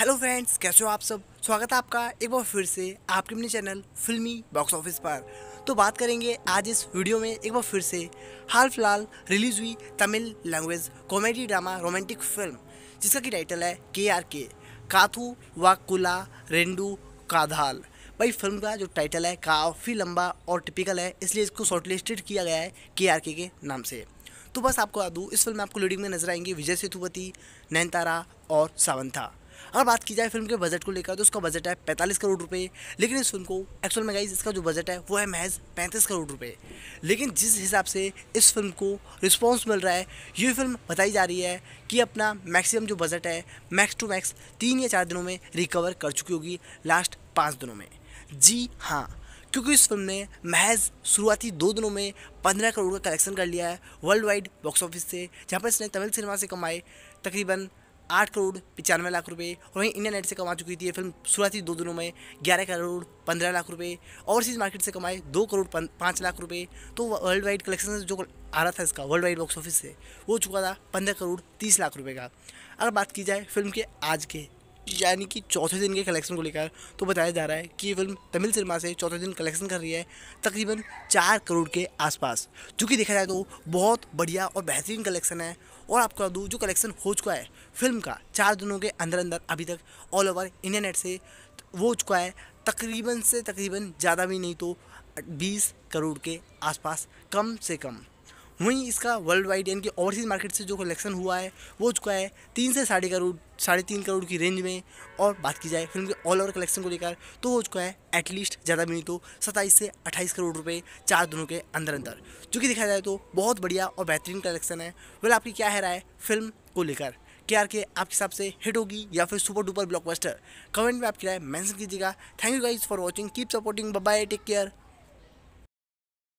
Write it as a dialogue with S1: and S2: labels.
S1: hello friends कैसे हो आप सब स्वागत है आपका एक बार फिर से आपके अपने चैनल फिल्मी बॉक्स ऑफिस पर तो बात करेंगे आज इस वीडियो में एक बार फिर से हाल फिलहाल रिलीज हुई Tamil language comedy drama romantic film जिसका की टाइटल है के आर के काथू व कुला रेंडू काधाल भाई फिल्म का जो टाइटल है काफ़ी लंबा और टिपिकल है इसलिए इसको शॉर्टलिस्टेड किया गया है के आर के के नाम से तो बस आपको बता दूँ इस फिल्म में आपको लीडिंग में नजर आएंगी विजय सेतुपति नैनतारा और सावंथा अगर बात की जाए फिल्म के बजट को लेकर तो उसका बजट है पैंतालीस करोड़ रुपये लेकिन इस फिल्म को एक्चुअल में गाइज इसका जो बजट है वो है महज पैंतीस करोड़ रुपये लेकिन जिस हिसाब से इस फिल्म को रिस्पॉन्स मिल रहा है ये फिल्म बताई जा रही है कि अपना मैक्सिमम जो बजट है मैक्स टू मैक्स तीन या चार दिनों में रिकवर कर चुकी होगी लास्ट पाँच दिनों में जी हाँ क्योंकि इस फिल्म ने महज शुरुआती दो दिनों में पंद्रह करोड़ का कलेक्शन कर लिया है वर्ल्ड वाइड बॉक्स ऑफिस से जहाँ पर इसने तमिल सिनेमा से कमाए तकरीबन आठ करोड़ पचानवे लाख रुपए वहीं इंडियन नेट से कमा चुकी थी ये फिल्म शुरुआती दो दिनों में ग्यारह करोड़ पंद्रह लाख रुपए ओवरसीज मार्केट से कमाए दो करोड़ पाँच लाख रुपए तो वर्ल्ड वाइड कलेक्शन जो आ रहा था इसका वर्ल्ड वाइड बॉक्स ऑफिस से वो चुका था पंद्रह करोड़ तीस लाख रुपये का अगर बात की जाए फिल्म के आज के यानी कि चौथे दिन के कलेक्शन को लेकर तो बताया जा रहा है कि ये फिल्म तमिल सिनेमा से चौथे दिन कलेक्शन कर रही है तकरीबन चार करोड़ के आसपास जो कि देखा जाए तो बहुत बढ़िया और बेहतरीन कलेक्शन है और आपको बता दूँ जो कलेक्शन हो चुका है फिल्म का चार दिनों के अंदर अंदर अभी तक ऑल ओवर इंडिया नेट से वो हो चुका है तकरीबन से तकरीबन ज़्यादा भी नहीं तो बीस करोड़ के आसपास कम से कम वहीं इसका वर्ल्ड वाइड यानी कि ओवरसीज़ मार्केट से जो कलेक्शन हुआ है वो चुका है तीन से साढ़े करोड़ साढ़े तीन करोड़ की रेंज में और बात की जाए फिल्म के ऑल ओवर कलेक्शन को लेकर तो हो चुका है एटलीस्ट ज़्यादा भी तो सत्ताईस से अट्ठाईस करोड़ रुपये चार दिनों के अंदर अंदर जो कि देखा जाए तो बहुत बढ़िया और बेहतरीन कलेक्शन है वेल आपकी क्या है राय फिल्म को लेकर के आर के आपके हिसाब से हिट होगी या फिर सुपर डुपर ब्लॉकबस्टर कमेंट में आपकी राय मेंशन कीजिएगा thank you guys for watching keep supporting bye take care